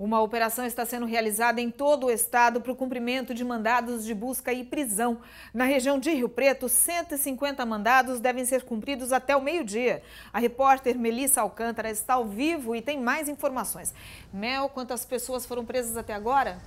Uma operação está sendo realizada em todo o estado para o cumprimento de mandados de busca e prisão. Na região de Rio Preto, 150 mandados devem ser cumpridos até o meio-dia. A repórter Melissa Alcântara está ao vivo e tem mais informações. Mel, quantas pessoas foram presas até agora?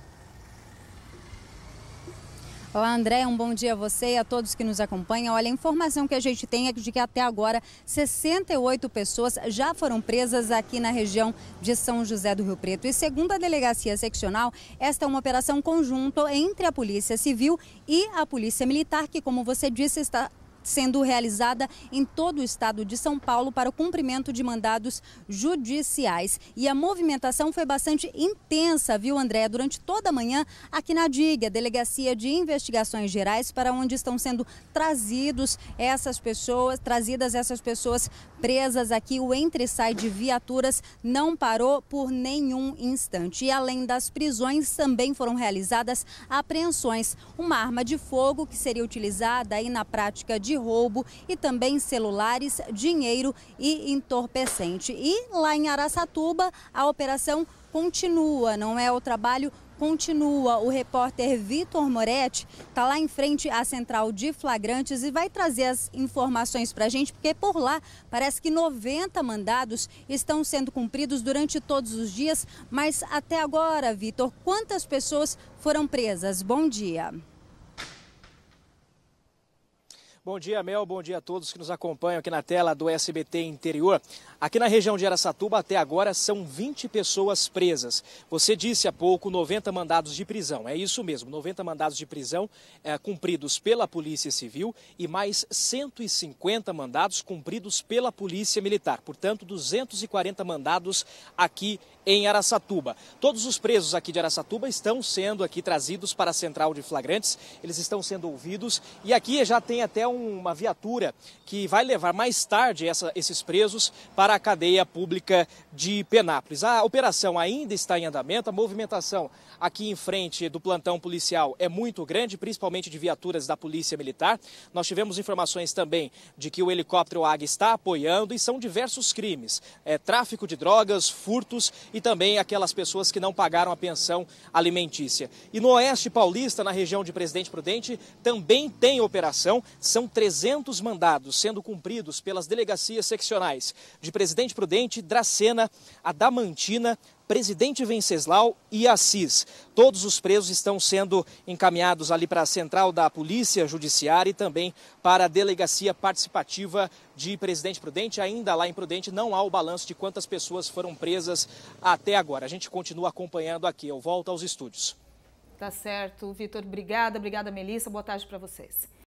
Olá, André, um bom dia a você e a todos que nos acompanham. Olha, a informação que a gente tem é de que até agora 68 pessoas já foram presas aqui na região de São José do Rio Preto. E segundo a delegacia seccional, esta é uma operação conjunta entre a Polícia Civil e a Polícia Militar, que, como você disse, está sendo realizada em todo o estado de São Paulo para o cumprimento de mandados judiciais. E a movimentação foi bastante intensa, viu, André, durante toda a manhã aqui na DIG, a Delegacia de Investigações Gerais, para onde estão sendo trazidos essas pessoas, trazidas essas pessoas presas aqui. O entre sai de viaturas não parou por nenhum instante. E além das prisões, também foram realizadas apreensões. Uma arma de fogo que seria utilizada aí na prática de de roubo e também celulares, dinheiro e entorpecente. E lá em Araçatuba, a operação continua, não é o trabalho continua. O repórter Vitor Moretti está lá em frente à central de flagrantes e vai trazer as informações para a gente, porque por lá parece que 90 mandados estão sendo cumpridos durante todos os dias, mas até agora, Vitor, quantas pessoas foram presas? Bom dia. Bom dia, Mel. Bom dia a todos que nos acompanham aqui na tela do SBT Interior. Aqui na região de Aracatuba, até agora, são 20 pessoas presas. Você disse há pouco 90 mandados de prisão. É isso mesmo, 90 mandados de prisão é, cumpridos pela Polícia Civil e mais 150 mandados cumpridos pela Polícia Militar. Portanto, 240 mandados aqui em Aracatuba. Todos os presos aqui de Aracatuba estão sendo aqui trazidos para a Central de Flagrantes. Eles estão sendo ouvidos e aqui já tem até uma viatura que vai levar mais tarde essa, esses presos para a cadeia pública de Penápolis. A operação ainda está em andamento, a movimentação aqui em frente do plantão policial é muito grande, principalmente de viaturas da Polícia Militar. Nós tivemos informações também de que o helicóptero AG está apoiando e são diversos crimes: é, tráfico de drogas, furtos e também aquelas pessoas que não pagaram a pensão alimentícia. E no Oeste Paulista, na região de Presidente Prudente, também tem operação. São são 300 mandados sendo cumpridos pelas delegacias seccionais de Presidente Prudente, Dracena, Adamantina, Presidente Venceslau e Assis. Todos os presos estão sendo encaminhados ali para a central da Polícia Judiciária e também para a Delegacia Participativa de Presidente Prudente. Ainda lá em Prudente não há o balanço de quantas pessoas foram presas até agora. A gente continua acompanhando aqui. Eu volto aos estúdios. Tá certo, Vitor. Obrigada, obrigada, Melissa. Boa tarde para vocês.